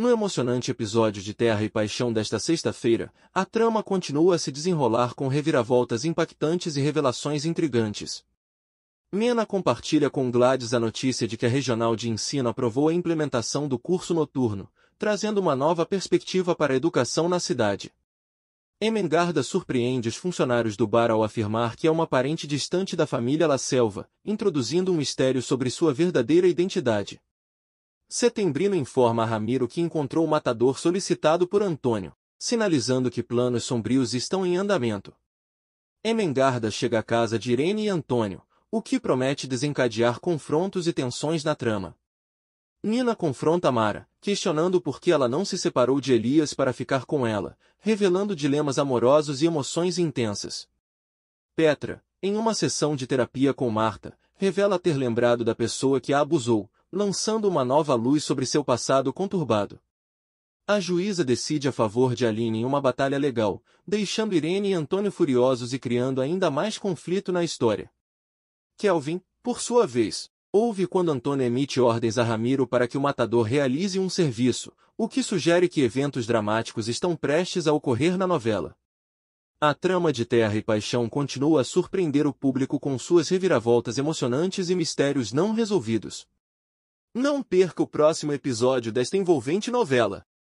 No emocionante episódio de Terra e Paixão desta sexta-feira, a trama continua a se desenrolar com reviravoltas impactantes e revelações intrigantes. Mena compartilha com Gladys a notícia de que a Regional de Ensino aprovou a implementação do curso noturno, trazendo uma nova perspectiva para a educação na cidade. Emengarda surpreende os funcionários do bar ao afirmar que é uma parente distante da família La Selva, introduzindo um mistério sobre sua verdadeira identidade. Setembrino informa a Ramiro que encontrou o matador solicitado por Antônio, sinalizando que planos sombrios estão em andamento. Emengarda chega à casa de Irene e Antônio, o que promete desencadear confrontos e tensões na trama. Nina confronta Mara, questionando por que ela não se separou de Elias para ficar com ela, revelando dilemas amorosos e emoções intensas. Petra, em uma sessão de terapia com Marta, revela ter lembrado da pessoa que a abusou, lançando uma nova luz sobre seu passado conturbado. A juíza decide a favor de Aline em uma batalha legal, deixando Irene e Antônio furiosos e criando ainda mais conflito na história. Kelvin, por sua vez, ouve quando Antônio emite ordens a Ramiro para que o matador realize um serviço, o que sugere que eventos dramáticos estão prestes a ocorrer na novela. A trama de Terra e Paixão continua a surpreender o público com suas reviravoltas emocionantes e mistérios não resolvidos, não perca o próximo episódio desta envolvente novela.